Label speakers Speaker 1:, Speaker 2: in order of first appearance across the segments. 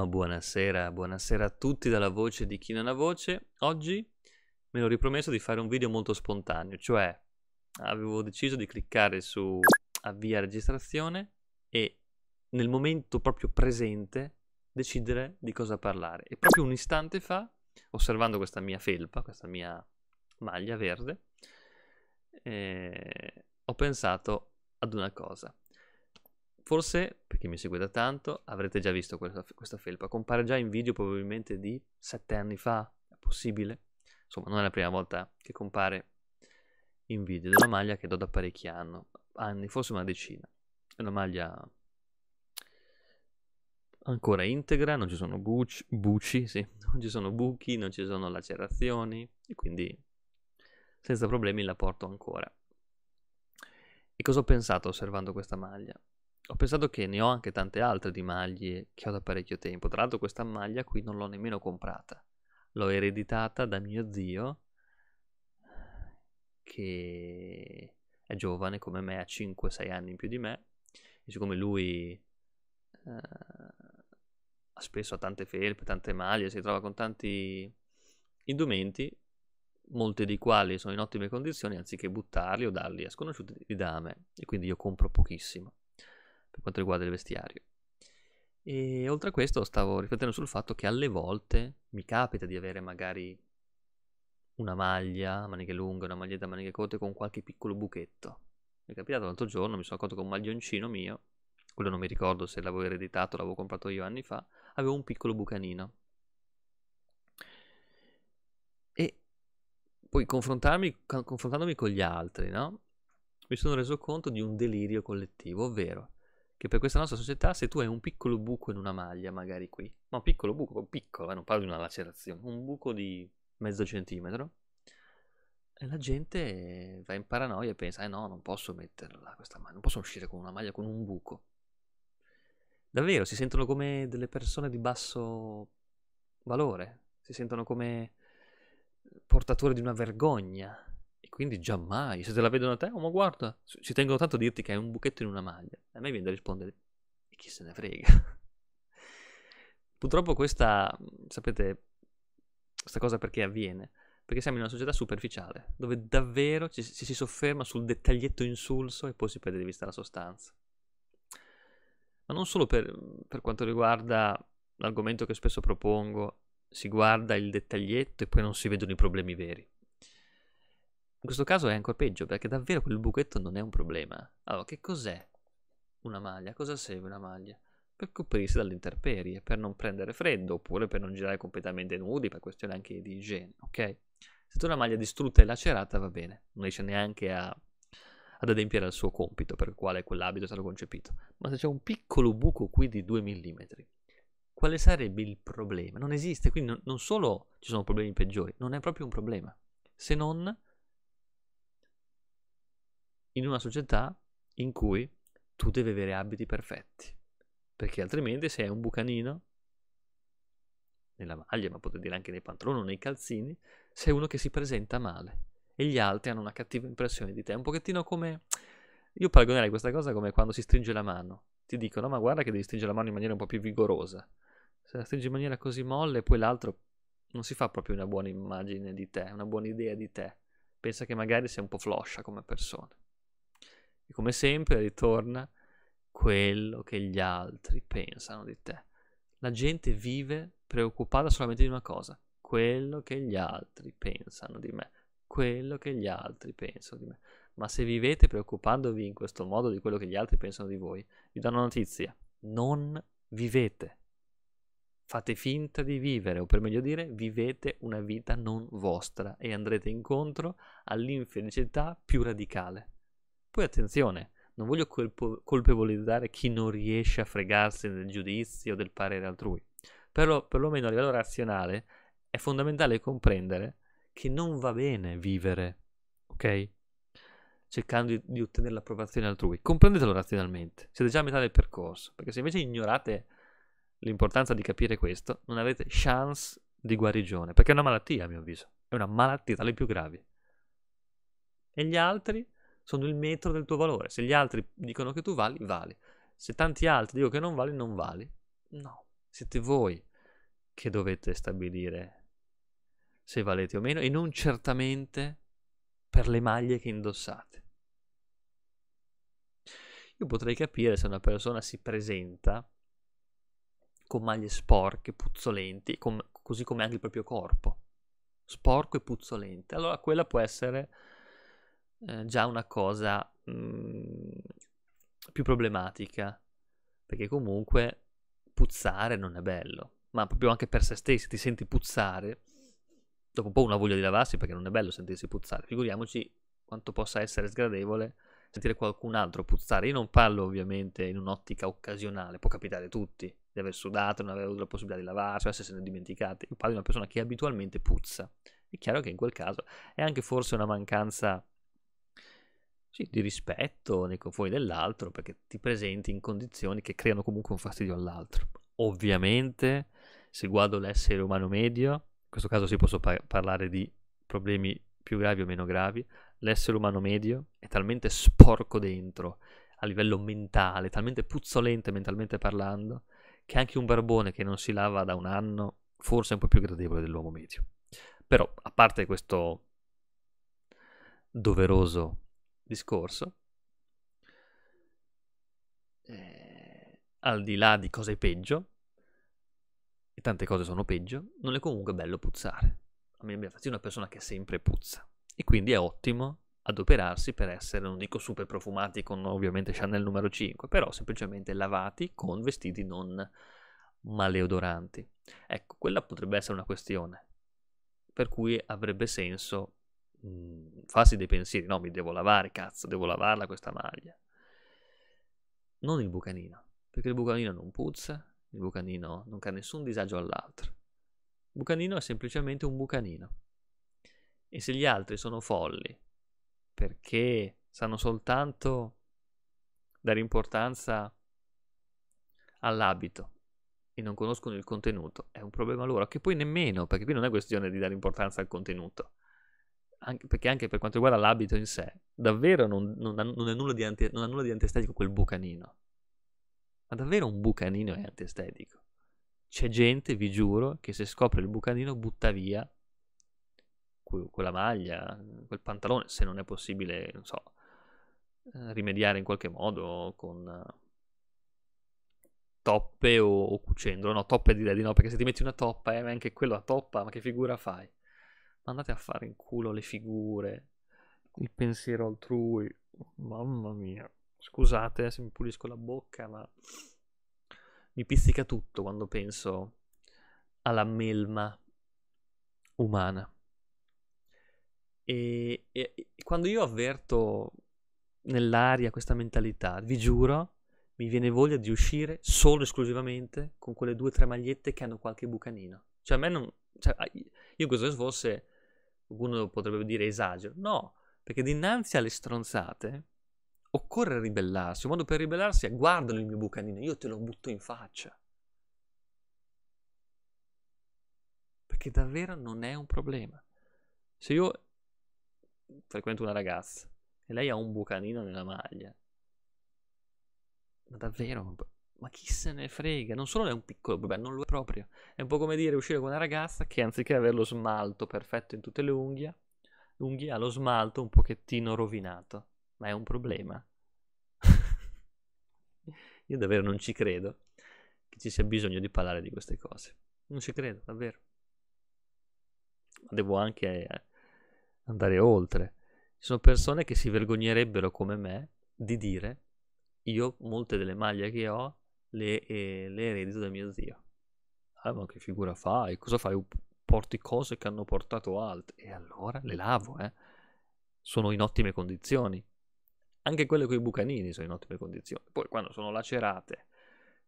Speaker 1: ma buonasera, buonasera a tutti dalla voce di Chi non ha voce. Oggi me l'ho ripromesso di fare un video molto spontaneo, cioè avevo deciso di cliccare su avvia registrazione e nel momento proprio presente decidere di cosa parlare. E proprio un istante fa, osservando questa mia felpa, questa mia maglia verde, eh, ho pensato ad una cosa. Forse, perché mi segue da tanto, avrete già visto questa, questa felpa. Compare già in video probabilmente di sette anni fa, è possibile. Insomma, non è la prima volta che compare in video. È una maglia che do da parecchi anni, anni forse una decina. È una maglia ancora integra, non ci sono buci, buci sì. non ci sono buchi, non ci sono lacerazioni e quindi senza problemi la porto ancora. E cosa ho pensato osservando questa maglia? ho pensato che ne ho anche tante altre di maglie che ho da parecchio tempo. Tra l'altro questa maglia qui non l'ho nemmeno comprata. L'ho ereditata da mio zio che è giovane come me, ha 5-6 anni in più di me. E siccome lui eh, spesso ha tante felpe, tante maglie, si trova con tanti indumenti, molti dei quali sono in ottime condizioni, anziché buttarli o darli a sconosciuti, li dà a me. E quindi io compro pochissimo per quanto riguarda il vestiario. E oltre a questo stavo riflettendo sul fatto che alle volte mi capita di avere magari una maglia a maniche lunghe, una maglietta a maniche corte con qualche piccolo buchetto. Mi è capitato l'altro giorno, mi sono accorto che un maglioncino mio, quello non mi ricordo se l'avevo ereditato, l'avevo comprato io anni fa, avevo un piccolo bucanino. E poi confrontandomi con gli altri, no? Mi sono reso conto di un delirio collettivo, ovvero che per questa nostra società, se tu hai un piccolo buco in una maglia, magari qui, ma un piccolo buco, piccolo, eh, non parlo di una lacerazione, un buco di mezzo centimetro, e eh, la gente va in paranoia e pensa, eh no, non posso metterla questa maglia, non posso uscire con una maglia con un buco. Davvero, si sentono come delle persone di basso valore, si sentono come portatore di una vergogna, e quindi già mai, se te la vedono a te, oh ma guarda, ci tengono tanto a dirti che hai un buchetto in una maglia. E A me viene da rispondere, e chi se ne frega. Purtroppo questa, mhmm, sapete, questa cosa perché avviene? Perché siamo in una società superficiale, dove davvero ci, ci si sofferma sul dettaglietto insulso e poi si perde di vista la sostanza. Ma non solo per, per quanto riguarda l'argomento che spesso propongo, si guarda il dettaglietto e poi non si vedono i problemi veri. In questo caso è ancora peggio perché davvero quel buchetto non è un problema. Allora, che cos'è una maglia? Cosa serve una maglia? Per coprirsi dalle interperie, per non prendere freddo oppure per non girare completamente nudi, per questione anche di igiene, ok? Se tu una maglia distrutta e lacerata va bene, non riesce neanche a, ad adempiere al suo compito per il quale quell'abito è stato concepito. Ma se c'è un piccolo buco qui di 2 mm, quale sarebbe il problema? Non esiste, quindi non, non solo ci sono problemi peggiori, non è proprio un problema, se non in una società in cui tu devi avere abiti perfetti, perché altrimenti se hai un bucanino nella maglia, ma potete dire anche nei pantaloni o nei calzini, sei uno che si presenta male e gli altri hanno una cattiva impressione di te. È un pochettino come... Io paragonerei questa cosa come quando si stringe la mano. Ti dicono, ma guarda che devi stringere la mano in maniera un po' più vigorosa. Se la stringi in maniera così molle, poi l'altro non si fa proprio una buona immagine di te, una buona idea di te. Pensa che magari sei un po' floscia come persona. E come sempre ritorna quello che gli altri pensano di te. La gente vive preoccupata solamente di una cosa, quello che gli altri pensano di me, quello che gli altri pensano di me. Ma se vivete preoccupandovi in questo modo di quello che gli altri pensano di voi, vi do una notizia, non vivete. Fate finta di vivere, o per meglio dire, vivete una vita non vostra e andrete incontro all'infelicità più radicale. Poi attenzione, non voglio colpo- colpevolizzare chi non riesce a fregarsi del giudizio o del parere altrui, però perlomeno a livello razionale è fondamentale comprendere che non va bene vivere, ok? Cercando di, di ottenere l'approvazione altrui. Comprendetelo razionalmente, siete già a metà del percorso, perché se invece ignorate l'importanza di capire questo, non avete chance di guarigione, perché è una malattia a mio avviso, è una malattia tra le più gravi. E gli altri sono il metro del tuo valore. Se gli altri dicono che tu vali, vali. Se tanti altri dicono che non vali, non vali. No, siete voi che dovete stabilire se valete o meno e non certamente per le maglie che indossate. Io potrei capire se una persona si presenta con maglie sporche, puzzolenti, com- così come anche il proprio corpo, sporco e puzzolente. Allora quella può essere eh, già una cosa mh, mm, più problematica, perché comunque puzzare non è bello, ma proprio anche per se stessi ti senti puzzare, dopo un po' una voglia di lavarsi perché non è bello sentirsi puzzare, figuriamoci quanto possa essere sgradevole sentire qualcun altro puzzare. Io non parlo ovviamente in un'ottica occasionale, può capitare a tutti di aver sudato, non aver avuto la possibilità di lavarsi, o essersene dimenticati. Io parlo di una persona che abitualmente puzza. È chiaro che in quel caso è anche forse una mancanza sì, di rispetto nei confronti dell'altro perché ti presenti in condizioni che creano comunque un fastidio all'altro. Ovviamente, se guardo l'essere umano medio, in questo caso si può par- parlare di problemi più gravi o meno gravi, l'essere umano medio è talmente sporco dentro a livello mentale, talmente puzzolente mentalmente parlando, che anche un barbone che non si lava da un anno forse è un po' più gradevole dell'uomo medio. Però, a parte questo doveroso discorso, eh, al di là di cosa è peggio, e tante cose sono peggio, non è comunque bello puzzare. A me mi affascina una persona che sempre puzza. E quindi è ottimo adoperarsi per essere, non dico super profumati con ovviamente Chanel numero 5, però semplicemente lavati con vestiti non maleodoranti. Ecco, quella potrebbe essere una questione per cui avrebbe senso mh, mm, farsi dei pensieri, no, mi devo lavare, cazzo, devo lavarla questa maglia. Non il bucanino, perché il bucanino non puzza, il bucanino non crea nessun disagio all'altro. Il bucanino è semplicemente un bucanino. E se gli altri sono folli perché sanno soltanto dare importanza all'abito e non conoscono il contenuto, è un problema loro, che poi nemmeno, perché qui non è questione di dare importanza al contenuto, anche, perché anche per quanto riguarda l'abito in sé, davvero non, non, ha, non, nulla di anti, non ha nulla di antiestetico quel bucanino. Ma davvero un bucanino è antiestetico. C'è gente, vi giuro, che se scopre il bucanino butta via quella maglia, quel pantalone, se non è possibile, non so, eh, rimediare in qualche modo con eh, toppe o, o cucendolo. No, toppe direi di no, perché se ti metti una toppa, eh, anche quello a toppa, ma che figura fai? andate a fare in culo le figure, il pensiero altrui, mamma mia. Scusate eh, se mi pulisco la bocca, ma mi pizzica tutto quando penso alla melma umana. E, e, e, quando io avverto nell'aria questa mentalità, vi giuro, mi viene voglia di uscire solo e esclusivamente con quelle due o tre magliette che hanno qualche bucanino. Cioè, a me non. Cioè, io questo se fosse Qualcuno potrebbe dire esagero. No, perché dinanzi alle stronzate occorre ribellarsi. Un modo per ribellarsi è guardalo il mio bucanino, io te lo butto in faccia. Perché davvero non è un problema. Se io frequento una ragazza e lei ha un bucanino nella maglia, ma davvero ma chi se ne frega? Non solo è un piccolo, problema, non lo è proprio. È un po' come dire uscire con una ragazza che anziché avere lo smalto perfetto in tutte le unghie, unghie ha lo smalto un pochettino rovinato. Ma è un problema. Io davvero non ci credo che ci sia bisogno di parlare di queste cose. Non ci credo, davvero. Ma devo anche eh, andare oltre. Ci sono persone che si vergognerebbero come me di dire io molte delle maglie che ho le, eh, le rendite da mio zio. Ah, ma che figura fai? Cosa fai? Porti cose che hanno portato altri. E allora le lavo, eh. Sono in ottime condizioni. Anche quelle con i bucanini sono in ottime condizioni. Poi quando sono lacerate,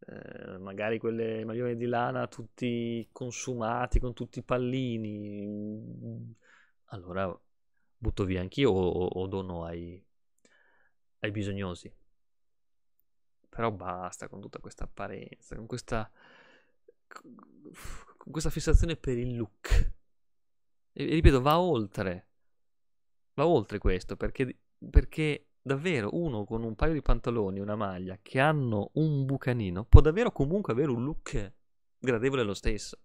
Speaker 1: eh, magari quelle maglioni di lana tutti consumati, con tutti i pallini, mm, allora butto via anch'io o, o dono ai, ai bisognosi. Però basta con tutta questa apparenza, con questa, con questa fissazione per il look. E, ripeto, va oltre. Va oltre questo perché, perché davvero uno con un paio di pantaloni una maglia che hanno un bucanino può davvero comunque avere un look gradevole lo stesso.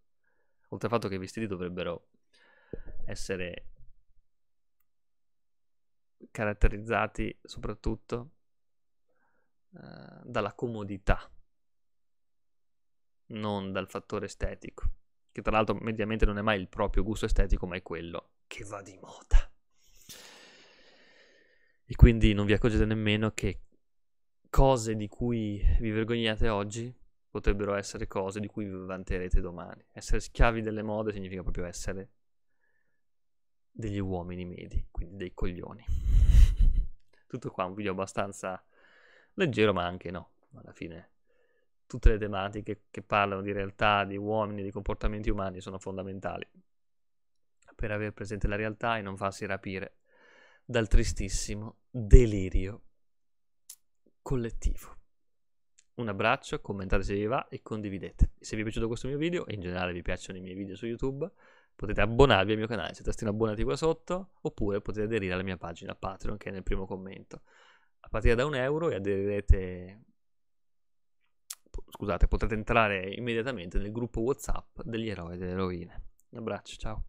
Speaker 1: Oltre al fatto che i vestiti dovrebbero essere caratterizzati soprattutto eh, dalla comodità, non dal fattore estetico, che tra l'altro mediamente non è mai il proprio gusto estetico, ma è quello che va di moda. E quindi non vi accorgete nemmeno che cose di cui vi vergognate oggi potrebbero essere cose di cui vi vanterete domani. Essere schiavi delle mode significa proprio essere degli uomini medi, quindi dei coglioni. Tutto qua, un video abbastanza leggero ma anche no, alla fine tutte le tematiche che parlano di realtà, di uomini, di comportamenti umani sono fondamentali per avere presente la realtà e non farsi rapire dal tristissimo delirio collettivo. Un abbraccio, commentate se vi va e condividete. se vi è piaciuto questo mio video e in generale vi piacciono i miei video su YouTube, potete abbonarvi al mio canale, c'è il tastino abbonati qua sotto, oppure potete aderire alla mia pagina Patreon che è nel primo commento a partire da un euro e aderirete scusate, potrete entrare immediatamente nel gruppo WhatsApp degli eroi e delle eroine. Un abbraccio, ciao.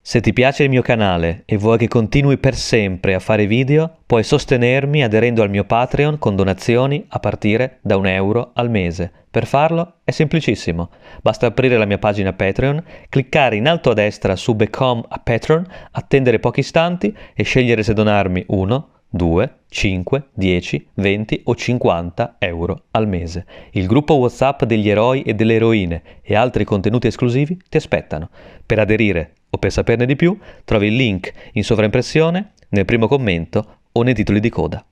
Speaker 1: Se ti piace il mio canale e vuoi che continui per sempre a fare video, puoi sostenermi aderendo al mio Patreon con donazioni a partire da un euro al mese. Per farlo è semplicissimo. Basta aprire la mia pagina Patreon, cliccare in alto a destra su Become a Patreon, attendere pochi istanti e scegliere se donarmi 1, 2, 5, 10, 20 o 50 euro al mese. Il gruppo WhatsApp degli eroi e delle eroine e altri contenuti esclusivi ti aspettano. Per aderire o per saperne di più, trovi il link in sovraimpressione, nel primo commento o nei titoli di coda.